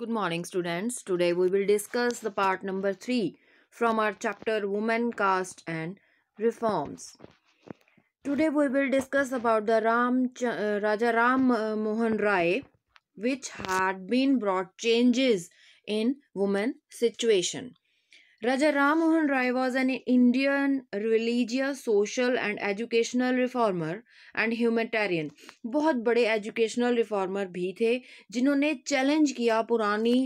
Good morning students. Today we will discuss the part number 3 from our chapter Woman Caste and Reforms. Today we will discuss about the Ram uh, Raja Ram uh, Mohan Rai which had been brought changes in woman situation. Raja Ram Mohan Rai was an Indian religious, social and educational reformer and humanitarian. बहुत बड़े educational reformer भी थे जिन्होंने challenge किया पुरानी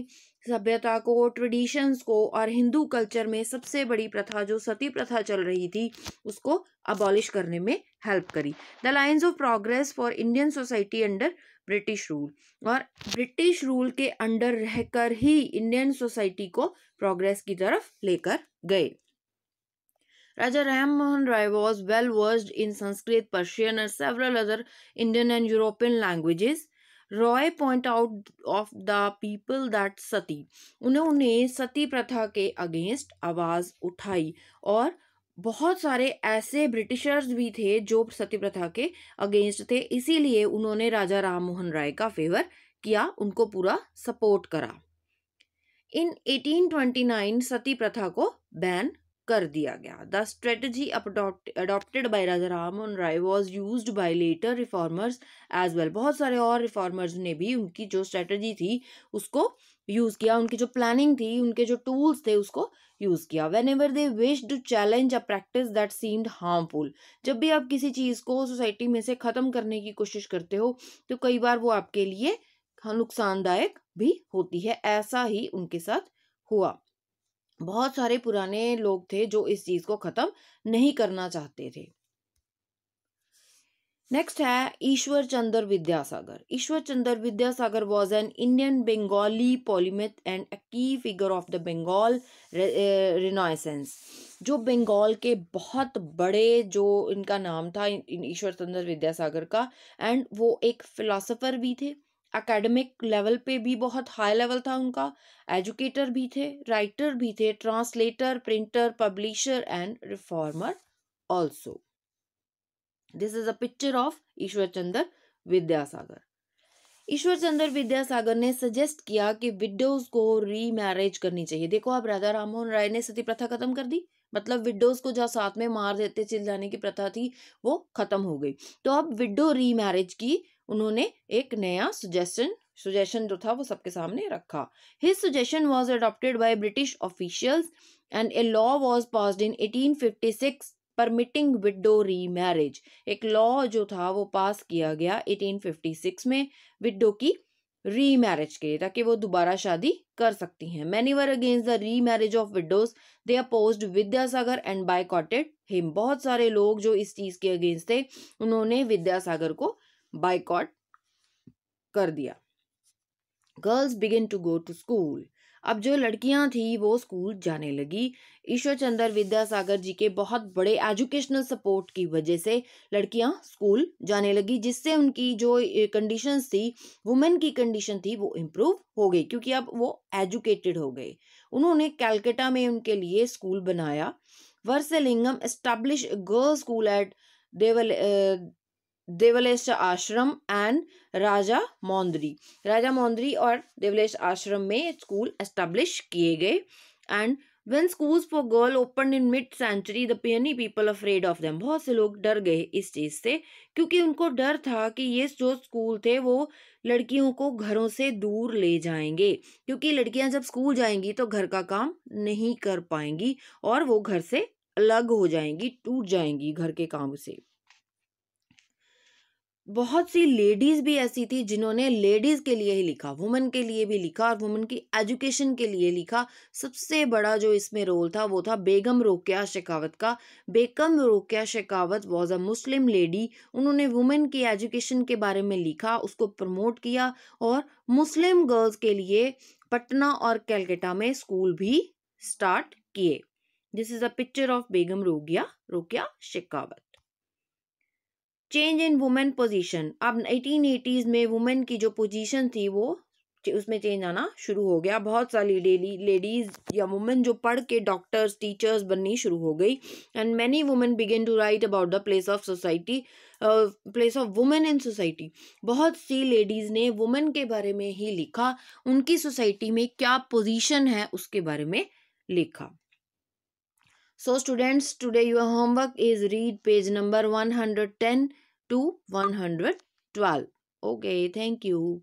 सभ्यता को traditions को और हिंदू कल्चर में सबसे बड़ी प्रथा जो सती प्रथा चल रही थी उसको अबॉलिश करने में हेल्प करी the lines of progress for Indian society under British rule और ब्रिटिश रूल के अंडर रहकर ही इंडियन सोसाइटी को प्रोग्रेस की तरफ लेकर गए Raja Ram Mohan Roy was well versed in Sanskrit Persian and several other Indian and European languages Roy point out of the people that sati उन्होंने सती प्रथा के अगेंस्ट आवाज़ उठाई और बहुत सारे ऐसे ब्रिटिशर्स भी थे जो सती प्रथा के अगेंस्ट थे इसीलिए उन्होंने राजा राम मोहन राय का फेवर किया उनको पूरा सपोर्ट करा इन 1829 सती प्रथा को बैन कर दिया गया the strategy adopted by Raja Rammohan Roy was use by later reformers as well बहुत सारे और रिफॉर्मर्स ने भी उनकी जो स्ट्रेटजी थी उसको यूज़ किया उनकी जो प्लानिंग थी उनके जो टूल्स थे उसको यूज़ किया whenever they wish to challenge a practice that seemed harmful जब भी आप किसी चीज़ को सोसाइटी में से ख़त्म करने की कोशिश करते हो तो कई बार वो आपके लिए नुकसानदायक भी होती है ऐसा ही उनके साथ हुआ बहुत सारे पुराने लोग थे जो इस चीज़ को ख़त्म नहीं करना चाहते थे नेक्स्ट है Ishwar Chandra Vidyasagar Ishwar Chandra Vidyasagar was an Indian Bengali polymath and a key figure of the Bengal renaissance जो बंगाल के बहुत बड़े जो इनका नाम था ईश्वर चंद्र विद्यासागर का एंड वो एक फिलोसोफर भी थे एकेडमिक लेवल पे भी बहुत हाई लेवल था उनका एजुकेटर भी थे राइटर भी थे translator printer publisher and reformer also this is a picture of Ishwar Chandra Vidyasagar Ishwar Chandra Vidyasagar ने सजेस्ट किया कि विडोज को रीमैरिज करनी चाहिए देखो अब राधा राममोहन राय ने सती प्रथा खत्म कर दी मतलब विडोज को जहाँ साथ में मार देते चिल जाने की प्रथा थी वो खत्म हो गई तो अब विडो रीमैरिज की उन्होंने एक नया सुजेशन सुजेशन जो था वो सबके सामने रखा his suggestion was adopted by British officials and a law was pass in eighteen fifty six permitting widow remarriage एक लॉ जो था वो पास किया गया एटीन फिफ्टी सिक्स में विडो की री मैरिज के लिए ताकि वो दोबारा शादी कर सकती हैं many were against the remarriage of widows they oppose Vidyasagar and boycotted him बहुत सारे लोग जो इस चीज़ के अगेंस्ट थे उन्होंने विद्यासागर को बाइकॉट कर दिया girls begin to go to school अब जो लड़कियां थी वो स्कूल जाने लगी ईश्वर चंद्र विद्यासागर जी के बहुत बड़े एजुकेशनल सपोर्ट की वजह से लड़कियां स्कूल जाने लगी जिससे उनकी जो कंडीशन थी वुमेन की कंडीशन थी वो इम्प्रूव हो गई क्योंकि अब वो एजुकेटेड हो गए उन्होंने कैलकटा में उनके लिए स्कूल बनाया Veeresalingam establish girls school at देवल देवलेश आश्रम एंड राजा मौंदरी राजा मौंदरी और देवलेश आश्रम में स्कूल एस्टेब्लिश किए गए and when schools for girl open in mid century the पियनी पीपल अफ्रेड ऑफ देम बहुत से लोग डर गए इस चीज़ से क्योंकि उनको डर था कि ये जो स्कूल थे वो लड़कियों को घरों से दूर ले जाएंगे क्योंकि लड़कियां जब स्कूल जाएंगी तो घर का काम नहीं कर पाएंगी और वो घर से अलग हो जाएंगी टूट जाएंगी घर के काम से बहुत सी लेडीज़ भी ऐसी थी जिन्होंने लेडीज़ के लिए ही लिखा वुमेन के लिए भी लिखा और वुमेन की एजुकेशन के लिए लिखा सबसे बड़ा जो इसमें रोल था वो था बेगम रोकिया शेखावत का Begum Rokeya Sakhawat was a Muslim lady उन्होंने वुमेन की एजुकेशन के बारे में लिखा उसको प्रमोट किया और मुस्लिम गर्ल्स के लिए पटना और कैलकटा में स्कूल भी स्टार्ट किए this is a picture of Begum Rokeya Rokeya Sakhawat change in women position अब 1880s में वुमेन की जो पोजीशन थी वो उसमें चेंज आना शुरू हो गया बहुत सारी डेली लेडीज या वुमेन जो पढ़ के डॉक्टर्स टीचर्स बननी शुरू हो गई and many women begin to write about the place of society place of women in society बहुत सी लेडीज़ ने वुमेन के बारे में ही लिखा उनकी सोसाइटी में क्या पोजिशन है उसके बारे में लिखा So students, today your homework is read page number 110 to 112. Okay, thank you.